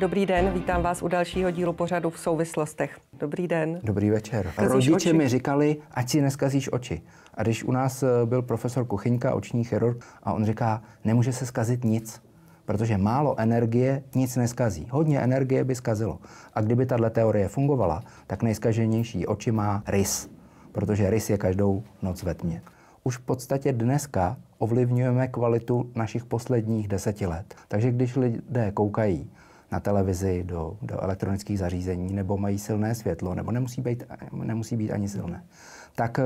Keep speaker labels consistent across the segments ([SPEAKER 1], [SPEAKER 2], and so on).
[SPEAKER 1] Dobrý den, vítám vás u dalšího dílu pořadu v souvislostech. Dobrý den.
[SPEAKER 2] Dobrý večer. Kazíš Rodiče oči? mi říkali, ať si neskazíš oči. A když u nás eh, byl profesor Kuchyňka, oční chirurg, a on říká, nemůže se skazit nic, protože málo energie nic neskazí. Hodně energie by skazilo. A kdyby tahle teorie fungovala, tak nejskaženější oči má rys, protože rys je každou noc ve tmě. Už v podstatě dneska ovlivňujeme kvalitu našich posledních deseti let. Takže když lidé koukají na televizi, do, do elektronických zařízení, nebo mají silné světlo, nebo nemusí být, nemusí být ani silné, tak eh,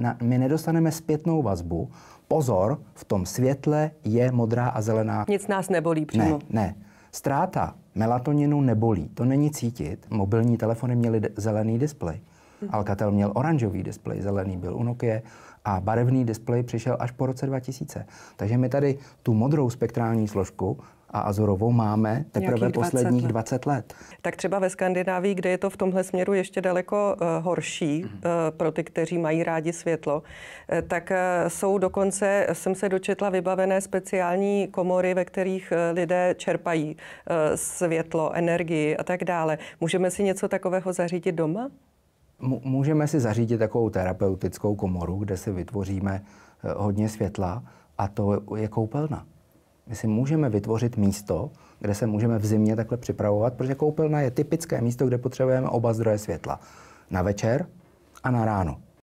[SPEAKER 2] na, my nedostaneme zpětnou vazbu. Pozor, v tom světle je modrá a zelená.
[SPEAKER 1] Nic nás nebolí přímo. Ne,
[SPEAKER 2] ne. Ztráta melatoninu nebolí, to není cítit. Mobilní telefony měly zelený displej. Mhm. Alcatel měl oranžový displej, zelený byl u Nokia a barevný displej přišel až po roce 2000. Takže my tady tu modrou spektrální složku a azorovou máme teprve 20 posledních let. 20 let.
[SPEAKER 1] Tak třeba ve Skandinávii, kde je to v tomhle směru ještě daleko uh, horší uh, pro ty, kteří mají rádi světlo, uh, tak uh, jsou dokonce, jsem se dočetla, vybavené speciální komory, ve kterých uh, lidé čerpají uh, světlo, energii a tak dále. Můžeme si něco takového zařídit doma?
[SPEAKER 2] Můžeme si zařídit takovou terapeutickou komoru, kde si vytvoříme hodně světla a to je koupelna. My si můžeme vytvořit místo, kde se můžeme v zimě takhle připravovat, protože koupelna je typické místo, kde potřebujeme oba zdroje světla. Na večer a na ráno.